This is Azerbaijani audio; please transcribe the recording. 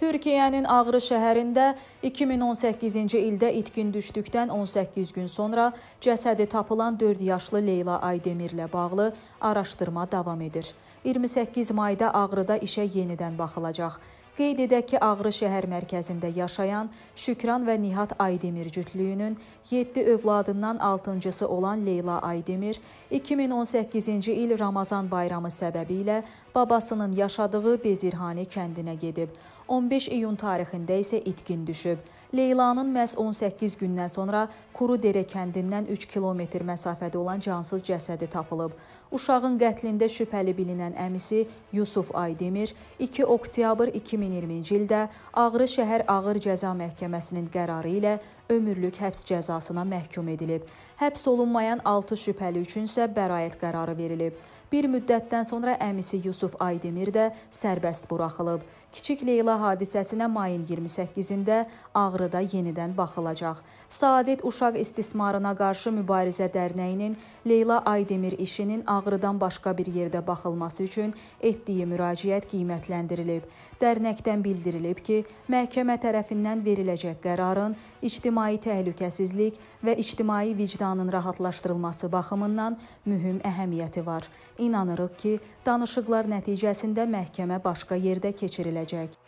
Türkiyənin Ağrı şəhərində 2018-ci ildə itkin düşdükdən 18 gün sonra cəsədi tapılan 4 yaşlı Leyla Aydemirlə bağlı araşdırma davam edir. 28 mayda Ağrıda işə yenidən baxılacaq. Qeyd edək ki, Ağrı şəhər mərkəzində yaşayan Şükran və Nihat Aydemir cütlüyünün 7 övladından 6-cısı olan Leyla Aydemir 2018-ci il Ramazan bayramı səbəbilə babasının yaşadığı Bezirhani kəndinə gedib. 15 iyun tarixində isə itkin düşüb. Leylanın məhz 18 gündən sonra Kurudere kəndindən 3 kilometr məsafədə olan cansız cəsədi tapılıb. Uşağın qətlində şübhəli bilinən əmisi Yusuf Aydemir 2 oktyabr 2000 2020-ci ildə Ağrı şəhər Ağır Cəza Məhkəməsinin qərarı ilə ömürlük həbs cəzasına məhkum edilib. Həbs olunmayan 6 şübhəli üçün isə bəraət qərarı verilib. Bir müddətdən sonra əmisi Yusuf Aydemir də sərbəst buraxılıb. Kiçik Leyla hadisəsinə mayın 28-də Ağrıda yenidən baxılacaq. Saadət Uşaq İstismarına qarşı mübarizə dərnəyinin Leyla Aydemir işinin Ağrıdan başqa bir yerdə baxılması üçün etdiyi müraciət qiymətləndirilib. Dərnək Mərkəzdən bildirilib ki, məhkəmə tərəfindən veriləcək qərarın ictimai təhlükəsizlik və ictimai vicdanın rahatlaşdırılması baxımından mühüm əhəmiyyəti var. İnanırıq ki, danışıqlar nəticəsində məhkəmə başqa yerdə keçiriləcək.